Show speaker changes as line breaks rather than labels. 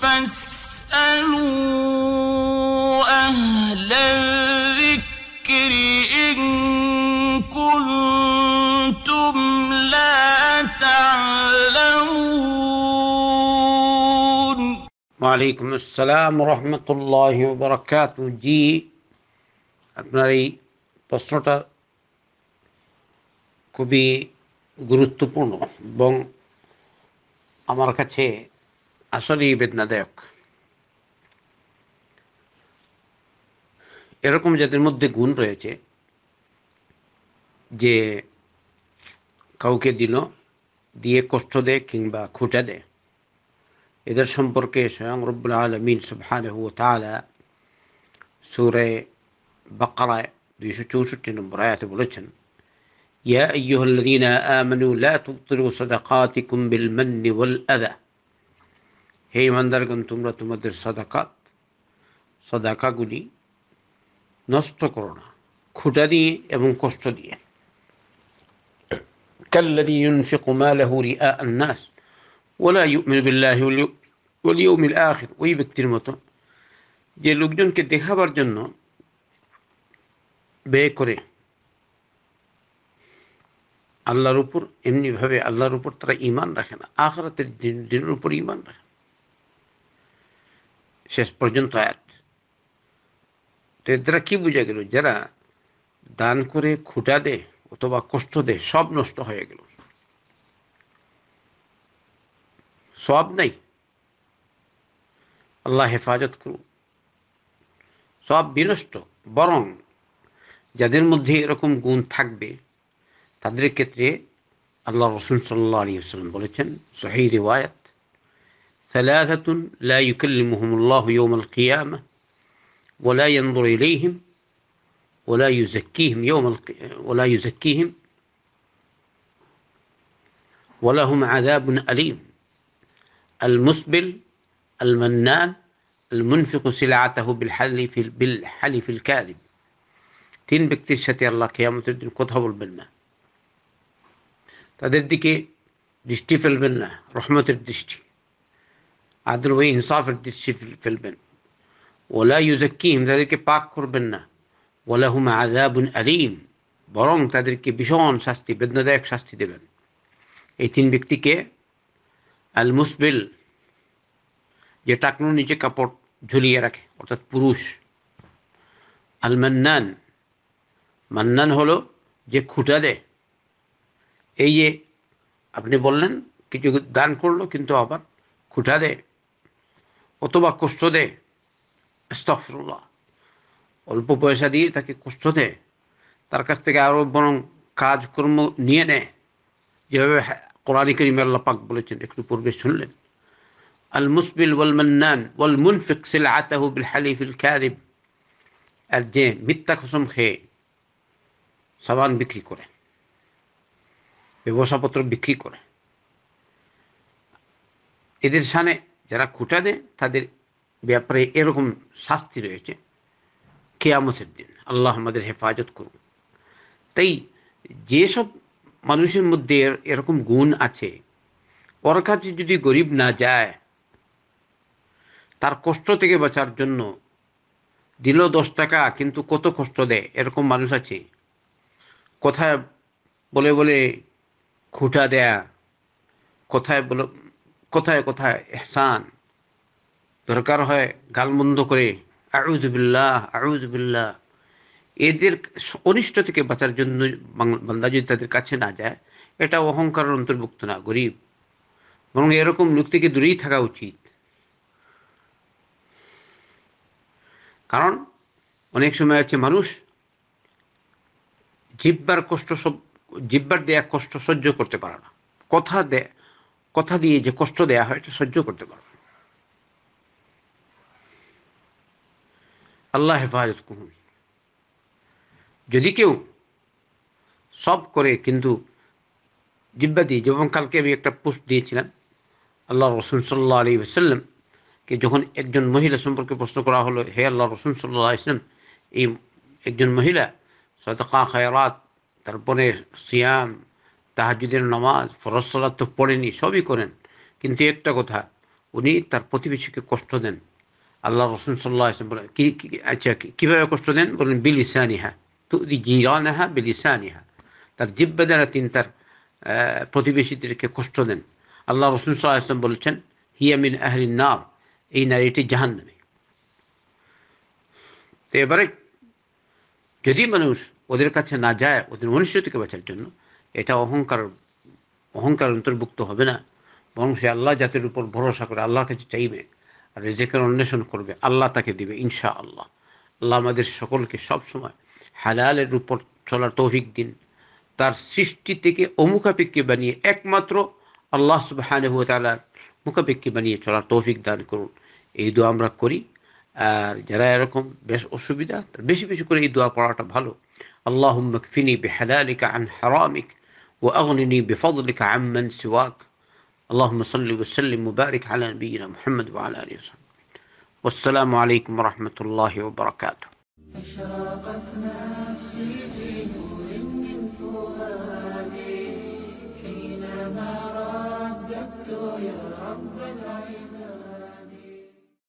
فاسألوا أهل الذكر إن كنتم لا تعلمون وعليكم السلام ورحمة الله وبركاته جي আপনার এই প্রশ্নটা খুবই গুরুত্বপূর্ণ এবং আমার কাছে a Sony Bednadek এরকম যাদের মধ্যে গুণ রয়েছে যে কাউকে দিল দিয়ে কষ্ট দেয় কিংবা খুঁটা দেয় এদের সম্পর্কে স্বয়ং রব্বুল আলমিন সুবহানহু তালা সুরে বাকরায় দুইশো চৌষট্টি নম্বর আয়াতে বলেছেন يا أيها الذين آمنوا لا تبطلوا صدقاتكم بالمن والأذى হে ইমানদারগণ তোমরা তোমাদের সদাকাত সদাকাগুলি নষ্ট করো না খুঁটা দিয়ে এবং কষ্ট দিয়ে كالذي ينفق ماله رئاء الناس ولا يؤمن بالله واليوم الآخر ওই ব্যক্তির মতো যে লোকজনকে দেখাবার জন্য ব্যয় করে আল্লাহর উপর এমনিভাবে আল্লাহর উপর তারা ইমান রাখে না আখরাতের দিনের উপর ইমান রাখে শেষ পর্যন্ত আয়াত তো এর দ্বারা কী বোঝা গেল যারা দান করে খুঁটা দে অথবা কষ্ট দে সব নষ্ট হয়ে গেল সব নাই আল্লাহ হেফাজত করুন সব বিনষ্ট বরং যাদের মধ্যে এরকম গুণ থাকবে তাদের ক্ষেত্রে আল্লাহ রসুল সাল্লাহ আলী আসসালাম বলেছেন সহি রেওয়ায়ত ثلاثة لا يكلمهم الله يوم القيامة ولا ينظر إليهم ولا يزكيهم يوم ولا يزكيهم ولهم عذاب أليم المسبل المنان المنفق سلعته بالحلف بالحلف الكاذب تين بكتشة الله قيامة الدين দিন البنا বলবেন دشتي في البنا رحمة الدشتي আদারওয়ে ইনসাফের দৃষ্টি ফেলবেন ওলা ইউজাকিম তাদেরকে পাক করবেন না ওলা হুম আজাবুন আলিম বরং তাদেরকে ভীষণ শাস্তি বেদনাদায়ক শাস্তি দেবেন এই তিন ব্যক্তিকে আল মুসবিল যে টাকনুর নিচে কাপড় ঝুলিয়ে রাখে অর্থাৎ পুরুষ আল মান্নান মান্নান হলো যে খুঁটা দেয় এই যে আপনি বললেন কিছু দান করলো কিন্তু আবার খুঁটা দেয় অথবা কষ্ট দেয় স্তফরুল্লাহ অল্প পয়সা দিয়ে তাকে কষ্ট দেয় তার কাছ থেকে আরও বরং কাজকর্ম নিয়ে নেয় যেভাবে কোরআনী করিম আল্লাহ পাক বলেছেন একটু পূর্বে শুনলেন আল মুসবিল ওয়াল মান্নান ওয়াল মুনফিক সিল আতাহু বিল হালিফিল ক্যারিব আর যে মিথ্যা খসম খেয়ে সাবান বিক্রি করে ব্যবসাপত্র বিক্রি করে এদের সামনে যারা খুঁটা দেয় তাদের ব্যাপারে এরকম শাস্তি রয়েছে কেয়ামতের দিন আল্লাহ আমাদের হেফাজত করুন তাই যেসব মানুষের মধ্যে এরকম গুণ আছে ওর কাছে যদি গরিব না যায় তার কষ্ট থেকে বাঁচার জন্য দিল দশ টাকা কিন্তু কত কষ্ট দেয় এরকম মানুষ আছে কথায় বলে বলে খুঁটা দেয়া কথায় বলে কোথায় কোথায় এহসান দরকার হয় গালমন্দ করে আউজবিল্লাহ আউজবিল্লাহ এদের অনিষ্ট থেকে বাঁচার জন্য বান্দা যদি তাদের কাছে না যায় এটা অহংকারের অন্তর্ভুক্ত না গরিব বরং এরকম লোক থেকে দূরেই থাকা উচিত কারণ অনেক সময় আছে মানুষ জিব্বার কষ্ট সব জিব্বার দেয়া কষ্ট সহ্য করতে পারে না কথা দেয় কথা দিয়ে যে কষ্ট দেয়া হয় এটা সহ্য করতে পারবো আল্লাহ হেফাজত করুন যদি কেউ সব করে কিন্তু জিব্বা দিয়ে যেমন কালকে আমি একটা পোস্ট দিয়েছিলাম আল্লাহ রসুল সাল্লাহ আলী কে যখন একজন মহিলা সম্পর্কে প্রশ্ন করা হলো হে আল্লাহ রসুল সাল্লাহ ইসলাম এই একজন মহিলা খা খায়রাত তারপরে সিয়াম তাহাজুদের নামাজ ফরসলা তো পড়েনি সবই করেন কিন্তু একটা কথা উনি তার প্রতিবেশীকে কষ্ট দেন আল্লাহ রসুন সাল্লাহ বলেন কি আচ্ছা কীভাবে কষ্ট দেন বলেন বিলিসানিহা তু জিরানহা বিলিসানিহা তার জিব্বা দ্বারা তিনি তার প্রতিবেশীদেরকে কষ্ট দেন আল্লাহ রসুন সাল্লাহ আসলাম বলেছেন হিয়ামিন আহরিন নার এই নারীটি জাহান্নামী তো এবারে যদি মানুষ ওদের কাছে না যায় ওদের মনুষ্য থেকে বাঁচার জন্য এটা অহংকার অহংকার অন্তর্ভুক্ত হবে না বরং সে আল্লাহ জাতির উপর ভরসা করে আল্লাহর কাছে চাইবে আর রেজেকের অন্বেষণ করবে আল্লাহ তাকে দিবে ইনশা আল্লাহ আল্লাহ আমাদের সকলকে সবসময় হালালের উপর চলার তৌফিক দিন তার সৃষ্টি থেকে অমুখাপেক্ষী বানিয়ে একমাত্র আল্লাহ সুবাহান তালার মুখাপেক্ষী বানিয়ে চলার তৌফিক দান করুন এই দোয়া আমরা করি আর যারা এরকম বেশ অসুবিধা বেশি বেশি করে এই দোয়া পড়াটা ভালো আল্লাহ ফিনি বেহালালিকা আন হারামিক وأغنني بفضلك عمن سواك اللهم صل وسلم وبارك على نبينا محمد وعلى آله وصحبه والسلام عليكم ورحمة الله وبركاته اشراقت نفسي في نور من فؤادي حينما رددت يا رب العالمين